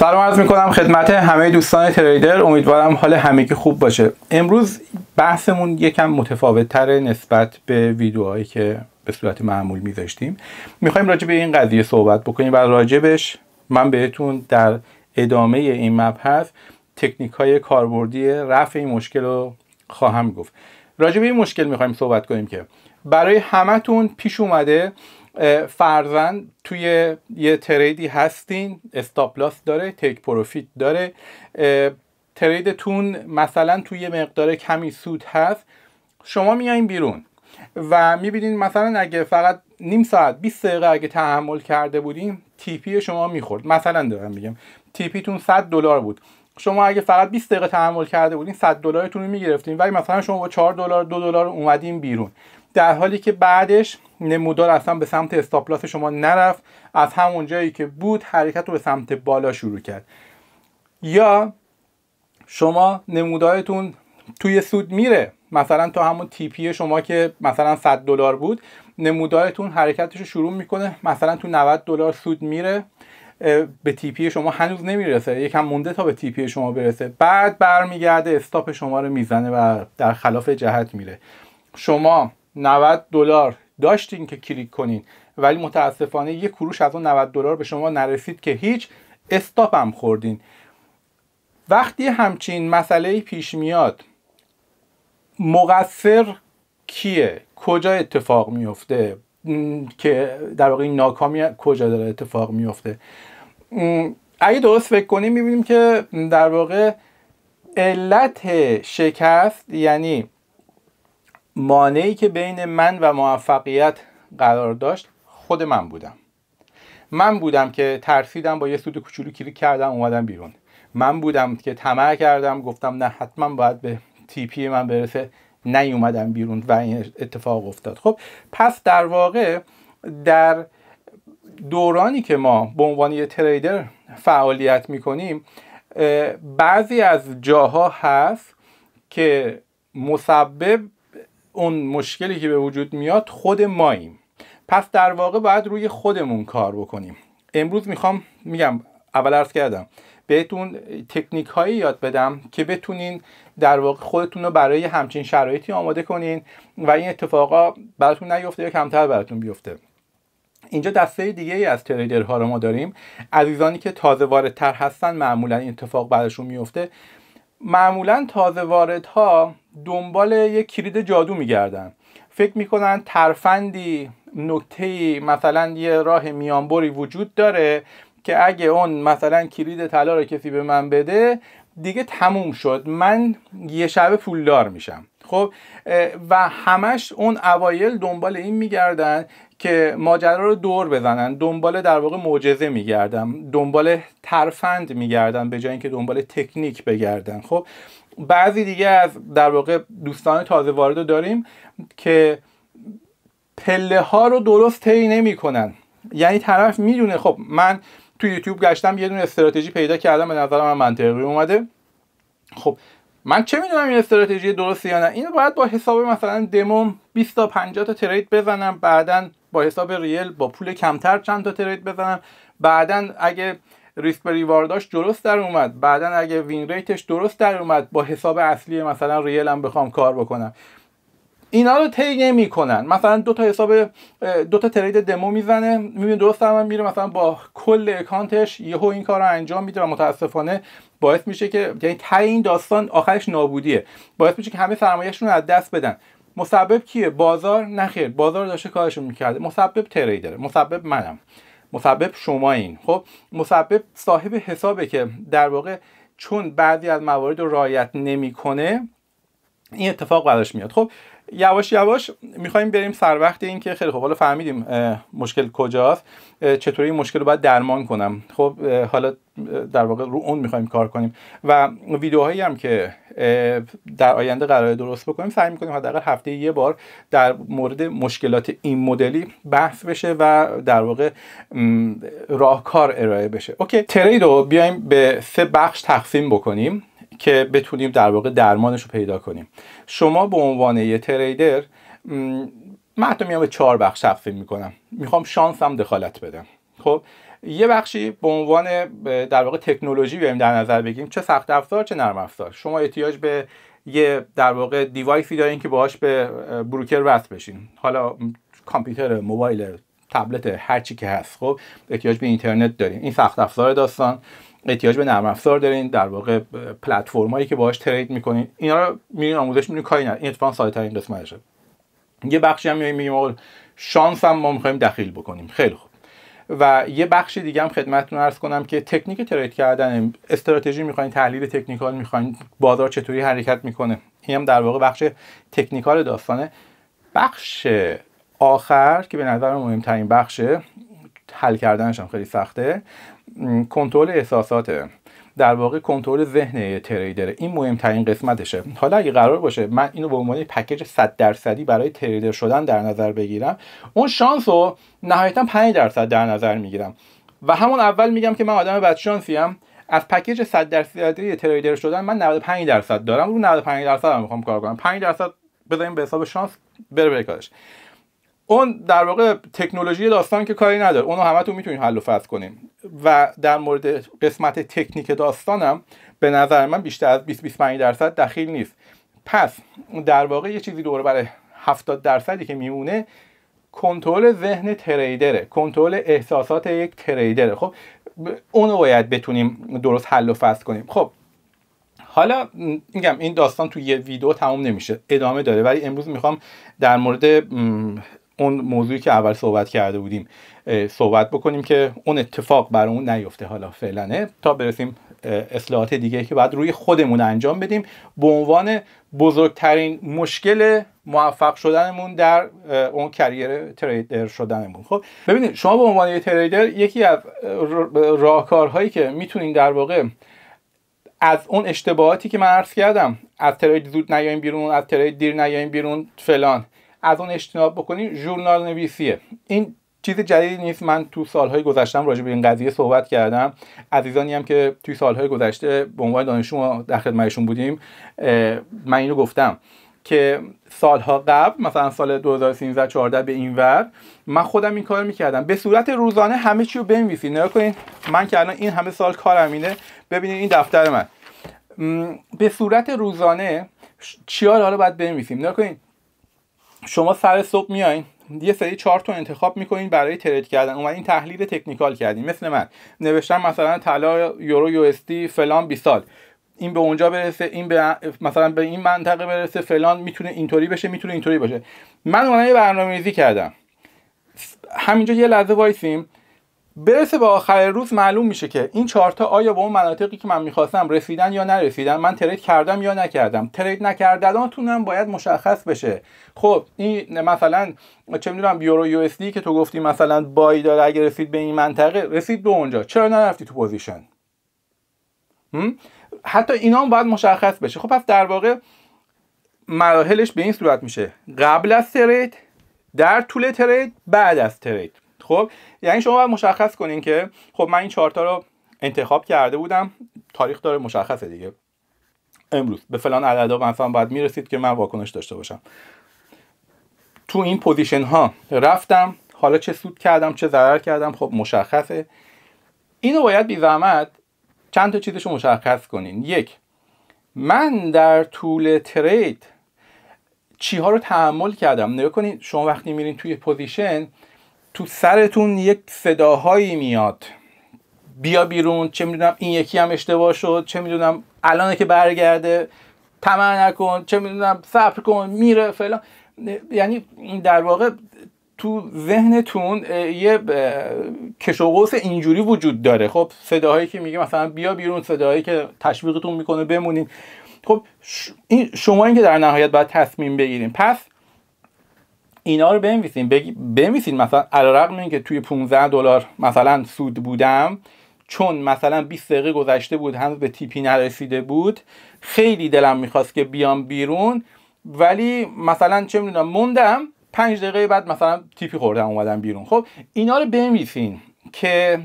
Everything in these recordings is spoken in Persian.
سلام عرض میکنم خدمت همه دوستان تریدر امیدوارم حال همگی خوب باشه امروز بحثمون یکم متفاوت تره نسبت به ویدیوهایی که به صورت معمول میذاشتیم میخوایم راجع به این قضیه صحبت بکنیم و راجبش من بهتون در ادامه این مبحث تکنیک های کاربردی رفع این مشکل رو خواهم گفت راجع به این مشکل میخوایم صحبت کنیم که برای همتون پیش اومده فرزن توی یه تریدی هستین استاپلاس داره تیک پروفیت داره تریدتون مثلا توی یه مقدار کمی سود هست شما میایین بیرون و میبینین مثلا اگه فقط نیم ساعت 20 دقیقه اگه تحمل کرده بودیم تیپی شما میخورد مثلا دارم میگم تیپیتون 100 دلار بود شما اگه فقط 20 دقیقه تحمل کرده بودین 100 دلارتون رو میگرفتین ولی مثلا شما با 4 دلار 2 دلار اومدین بیرون در حالی که بعدش نمودار اصلا به سمت استاپلاس شما نرفت از همون جایی که بود حرکت رو به سمت بالا شروع کرد یا شما نمودارتون توی سود میره مثلا تو همون تیپی شما که مثلا 100 دلار بود نمودارتون حرکتش رو شروع میکنه مثلا تو 90 دلار سود میره به تیپی شما هنوز نمیرسه یکم مونده تا به تیپی شما برسه بعد برمیگرده استاپ شما رو میزنه و در خلاف جهت میره شما 90 دلار داشتین که کلیک کنین ولی متاسفانه یک کروش از اون 90 دلار به شما نرسید که هیچ استاپ هم خوردین وقتی همچین مسئله پیش میاد مقصر کیه کجا اتفاق میفته که در واقع این ناکامی کجا داره اتفاق میفته اگه درست فکر کنیم میبینیم که در واقع علت شکست یعنی مانعی که بین من و موفقیت قرار داشت خود من بودم من بودم که ترسیدم با یه سود کوچولو کلیک کردم اومدم بیرون من بودم که طمع کردم گفتم نه حتما باید به تیپی من برسه نیومدن بیرون و این اتفاق افتاد خب پس در واقع در دورانی که ما به عنوان یه تریدر فعالیت میکنیم بعضی از جاها هست که مسبب اون مشکلی که به وجود میاد خود ماییم پس در واقع باید روی خودمون کار بکنیم امروز میخوام میگم اول عرض کردم بهتون تکنیک هایی یاد بدم که بتونین در واقع خودتون رو برای همچین شرایطی آماده کنین و این اتفاقا براتون نیفته یا کمتر براتون بیفته اینجا دسته دیگه ای از تریدرها رو ما داریم عزیزانی که تازه واردتر هستن معمولا این اتفاق براشون میفته معمولا تازه واردها دنبال یک کلید جادو میگردن فکر میکنن ترفندی نکته مثلا یه راه میانبری وجود داره که اگه اون مثلا کلید طلا رو کسی به من بده دیگه تموم شد من یه شبه پولدار میشم خب و همش اون اوایل دنبال این میگردن که ماجرا رو دور بزنن دنبال در واقع معجزه میگردن دنبال ترفند میگردن به جای اینکه دنبال تکنیک بگردن خب بعضی دیگه از در واقع دوستان تازه وارد رو داریم که پله ها رو درست طی نمیکنن یعنی طرف میدونه خب من تو یوتیوب گشتم یه دونه استراتژی پیدا کردم به نظر من منطقی اومده خب من چه میدونم این استراتژی درسته یا نه اینو باید با حساب مثلا دمو 20 تا 50 تا ترید بزنم بعدا با حساب ریل با پول کمتر چند تا ترید بزنم بعدا اگه ریسک به ریوارداش درست در اومد بعدا اگه وین ریتش درست در اومد با حساب اصلی مثلا ریل هم بخوام کار بکنم اینا رو طی نمیکنن مثلا دو تا حساب دو تا ترید دمو میزنه میبینه درست هم میره مثلا با کل اکانتش یهو این کار رو انجام میده و متاسفانه باعث میشه که یعنی تای این داستان آخرش نابودیه باعث میشه که همه سرمایهشون رو از دست بدن مسبب کیه بازار نخیر بازار داشته کارشون میکرده مسبب تریدره مسبب منم مسبب شما این خب مسبب صاحب حسابه که در واقع چون بعضی از موارد رو رعایت نمیکنه این اتفاق براش میاد خب یواش یواش میخوایم بریم سر وقت این که خیلی خب حالا فهمیدیم مشکل کجاست چطوری این مشکل رو باید درمان کنم خب حالا در واقع رو اون میخوایم کار کنیم و ویدیوهایی هم که در آینده قرار درست بکنیم سعی میکنیم حداقل هفته یه بار در مورد مشکلات این مدلی بحث بشه و در واقع راهکار ارائه بشه اوکی ترید رو بیایم به سه بخش تقسیم بکنیم که بتونیم در واقع درمانش رو پیدا کنیم شما به عنوان یه تریدر من میام به چهار بخش تقسیم میکنم میخوام شانسم دخالت بدم خب یه بخشی به عنوان در واقع تکنولوژی بیایم در نظر بگیریم چه سخت افزار چه نرم افزار شما احتیاج به یه در واقع دیوایسی دارین که باهاش به بروکر وصل بشین حالا کامپیوتر موبایل تبلت هر چی که هست خب احتیاج به اینترنت داریم این سخت افزار داستان احتیاج به نرم افزار دارین در واقع پلتفرم که باهاش ترید میکنین اینا رو میرین آموزش میبینین کاری نه این اتفاق ساده ترین قسمتشه یه بخشی هم میایم میگیم شانس هم ما میخوایم دخیل بکنیم خیلی خوب و یه بخش دیگه هم خدمتتون عرض کنم که تکنیک ترید کردن استراتژی میخواین تحلیل تکنیکال میخواین بازار چطوری حرکت میکنه این هم در واقع بخش تکنیکال داستانه بخش آخر که به نظر مهمترین بخشه حل کردنش خیلی سخته کنترل احساساته در واقع کنترل ذهن تریدر این مهمترین قسمتشه حالا اگه قرار باشه من اینو به عنوان پکیج 100 درصدی برای تریدر شدن در نظر بگیرم اون شانس رو نهایتا 5 درصد در نظر میگیرم و همون اول میگم که من آدم ام از پکیج 100 درصدی تریدر شدن من 95 درصد دارم رو 95 درصد رو میخوام کار کنم 5 درصد بذاریم به حساب شانس بره بره کارش اون در واقع تکنولوژی داستان که کاری نداره اونو همتون میتونید حل و فصل کنین و در مورد قسمت تکنیک داستانم به نظر من بیشتر از 20 25 درصد دخیل نیست پس در واقع یه چیزی دوره برای 70 درصدی که میمونه کنترل ذهن تریدره کنترل احساسات یک تریدره خب اونو باید بتونیم درست حل و فصل کنیم خب حالا میگم این داستان تو یه ویدیو تموم نمیشه ادامه داره ولی امروز میخوام در مورد اون موضوعی که اول صحبت کرده بودیم صحبت بکنیم که اون اتفاق برامون نیفته حالا فعلا تا برسیم اصلاحات دیگه که باید روی خودمون انجام بدیم به عنوان بزرگترین مشکل موفق شدنمون در اون کریر تریدر شدنمون خب ببینید شما به عنوان یه تریدر یکی از راهکارهایی که میتونین در واقع از اون اشتباهاتی که من عرض کردم از ترید زود نیایم بیرون از ترید دیر نیایم بیرون فلان از اون اجتناب بکنیم ژورنال نویسیه این چیز جدیدی نیست من تو سالهای گذشتم راجع به این قضیه صحبت کردم عزیزانی هم که توی سالهای گذشته به عنوان دانشجو در خدمتشون بودیم من اینو گفتم که سالها قبل مثلا سال 2013 14 به این ور من خودم این کار میکردم به صورت روزانه همه چی رو بنویسید نگاه کنید من که الان این همه سال کارم اینه ببینید این دفتر من به صورت روزانه چیا رو حالا باید بنویسیم نگاه شما سر صبح میایین یه سری چارت رو انتخاب میکنین برای ترید کردن این تحلیل تکنیکال کردین مثل من نوشتم مثلا طلا یورو یو اس دی فلان بیسال سال این به اونجا برسه این به مثلا به این منطقه برسه فلان میتونه اینطوری بشه میتونه اینطوری باشه من اونها یه برنامه‌ریزی کردم همینجا یه لحظه وایسیم برسه به آخر روز معلوم میشه که این چارتا آیا به اون مناطقی که من میخواستم رسیدن یا نرسیدن من ترید کردم یا نکردم ترید هم باید مشخص بشه خب این مثلا چه میدونم بیورو یو اس دی که تو گفتی مثلا بای داره اگه رسید به این منطقه رسید به اونجا چرا نرفتی تو پوزیشن حتی اینا هم باید مشخص بشه خب پس در واقع مراحلش به این صورت میشه قبل از ترید در طول ترید بعد از ترید خب یعنی شما باید مشخص کنین که خب من این چارتا رو انتخاب کرده بودم تاریخ داره مشخصه دیگه امروز به فلان عددا مثلا باید میرسید که من واکنش داشته باشم تو این پوزیشن ها رفتم حالا چه سود کردم چه ضرر کردم خب مشخصه اینو باید بی زحمت چند تا چیزشو مشخص کنین یک من در طول ترید چی ها رو تحمل کردم نگاه کنین شما وقتی میرین توی پوزیشن تو سرتون یک صداهایی میاد بیا بیرون چه میدونم این یکی هم اشتباه شد چه میدونم الان که برگرده طمع نکن چه میدونم صبر کن میره فلان یعنی در واقع تو ذهنتون یه کشوقوس اینجوری وجود داره خب صداهایی که میگه مثلا بیا بیرون صداهایی که تشویقتون میکنه بمونین خب این شما این که در نهایت باید تصمیم بگیریم پس اینا رو بنویسین بنویسین مثلا علیرغم اینکه توی 15 دلار مثلا سود بودم چون مثلا 20 دقیقه گذشته بود هنوز به تیپی نرسیده بود خیلی دلم میخواست که بیام بیرون ولی مثلا چه میدونم موندم 5 دقیقه بعد مثلا تیپی خوردم اومدم بیرون خب اینا رو بنویسین که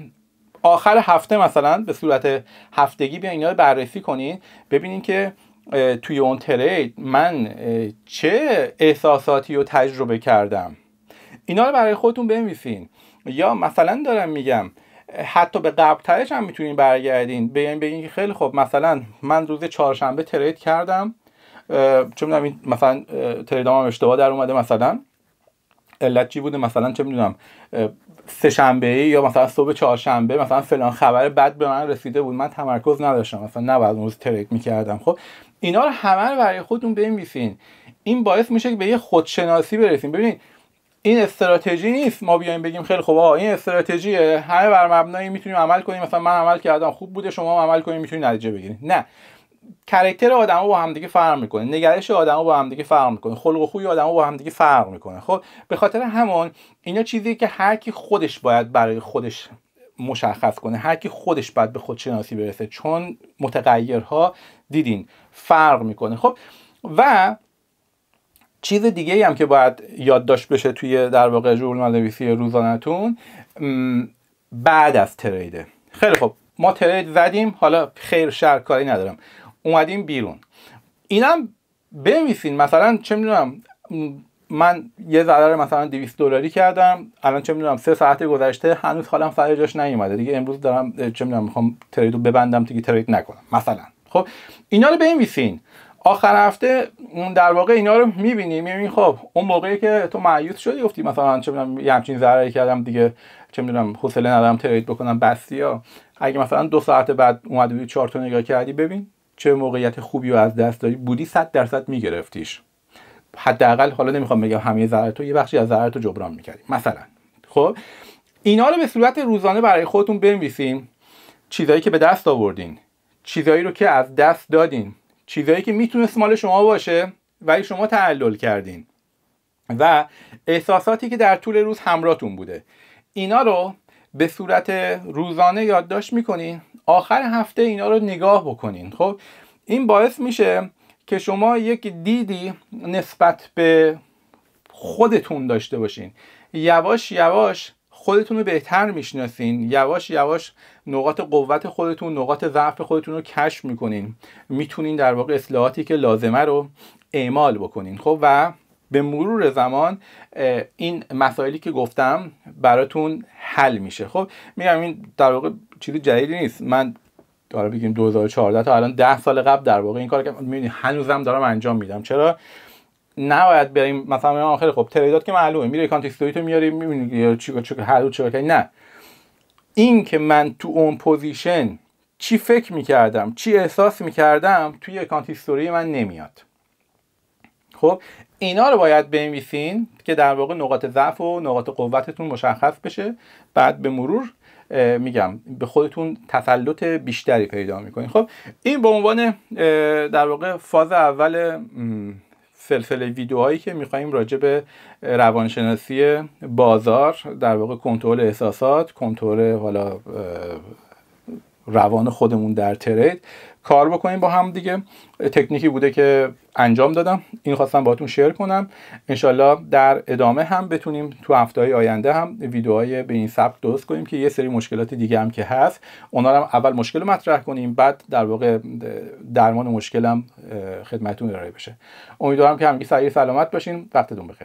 آخر هفته مثلا به صورت هفتگی بیاین اینا رو بررسی کنین ببینین که توی اون ترید من چه احساساتی رو تجربه کردم اینا رو برای خودتون بنویسین یا مثلا دارم میگم حتی به قبلترش هم میتونین برگردین بگین یعنی بگین که خیلی خب مثلا من روز چهارشنبه ترید کردم چه میدونم این مثلا ترید هم اشتباه در اومده مثلا علت چی بوده مثلا چه میدونم سه شنبه یا مثلا صبح چهارشنبه مثلا فلان خبر بد به من رسیده بود من تمرکز نداشتم مثلا نباید اون روز ترید میکردم خب اینا رو همه رو برای خودتون بنویسین این باعث میشه که به یه خودشناسی برسیم ببینید این استراتژی نیست ما بیایم بگیم خیلی خوب این استراتژیه همه بر مبنای میتونیم عمل کنیم مثلا من عمل کردم خوب بوده شما هم عمل کنیم میتونید نتیجه بگیرید نه کرکتر آدما با همدیگه فرق میکنه نگرش آدما با همدیگه فرق میکنه خلق و خوی آدما با همدیگه فرق میکنه خب به خاطر همون اینا چیزی که هر کی خودش باید برای خودش مشخص کنه هر کی خودش باید به خودشناسی برسه چون متغیرها دیدین فرق میکنه خب و چیز دیگه ای هم که باید یادداشت بشه توی در واقع ژورنال نویسی روزانتون بعد از تریده خیلی خب ما ترید زدیم حالا خیر شر کاری ندارم اومدیم بیرون اینم بنویسین مثلا چه میدونم من یه ضرر مثلا 200 دلاری کردم الان چه میدونم سه ساعت گذشته هنوز حالم سر جاش نیومده دیگه امروز دارم چه میدونم میخوام تریدو ببندم دیگه ترید نکنم مثلا خب اینا رو بنویسین آخر هفته در واقع اینا رو میبینی میبینی خب اون موقعی که تو معیوز شدی گفتی مثلا چه میدونم یه همچین ضرری کردم دیگه چه میدونم حوصله ندارم ترید بکنم بستی اگه مثلا دو ساعت بعد اومدی چهار تا نگاه کردی ببین چه موقعیت خوبی رو از دست دادی بودی 100 درصد میگرفتیش حداقل حالا نمیخوام بگم همه ضرر تو یه بخشی از ضرر تو جبران میکردیم مثلا خب اینا رو به صورت روزانه برای خودتون بنویسین چیزایی که به دست آوردین چیزایی رو که از دست دادین چیزایی که میتونه مال شما باشه ولی شما تعلل کردین و احساساتی که در طول روز همراهتون بوده اینا رو به صورت روزانه یادداشت میکنین آخر هفته اینا رو نگاه بکنین خب این باعث میشه که شما یک دیدی نسبت به خودتون داشته باشین یواش یواش خودتون رو بهتر میشناسین یواش یواش نقاط قوت خودتون نقاط ضعف خودتون رو کشف میکنین میتونین در واقع اصلاحاتی که لازمه رو اعمال بکنین خب و به مرور زمان این مسائلی که گفتم براتون حل میشه خب میگم این در واقع چیز جدیدی نیست من حالا آره، بگیم 2014 تا الان 10 سال قبل در واقع این کار که میبینی هنوزم دارم انجام میدم چرا نباید بریم مثلا آخر خب تریدات که معلومه میره استوری تو میاری میبینی چیکار چیکار هر نه این که من تو اون پوزیشن چی فکر میکردم چی احساس میکردم توی اکانت استوری من نمیاد خب اینا رو باید بنویسین که در واقع نقاط ضعف و نقاط قوتتون مشخص بشه بعد به مرور میگم به خودتون تسلط بیشتری پیدا میکنیم خب این به عنوان در واقع فاز اول سلسله ویدیوهایی که میخوایم راجع به روانشناسی بازار در واقع کنترل احساسات کنترل حالا روان خودمون در ترید کار بکنیم با هم دیگه تکنیکی بوده که انجام دادم این خواستم باهاتون شیر کنم انشالله در ادامه هم بتونیم تو هفته های آینده هم ویدیوهای به این سبک درست کنیم که یه سری مشکلات دیگه هم که هست اونا هم اول مشکل رو مطرح کنیم بعد در واقع درمان هم خدمتتون ارائه بشه امیدوارم که همگی سعی سلامت باشین وقتتون بخیر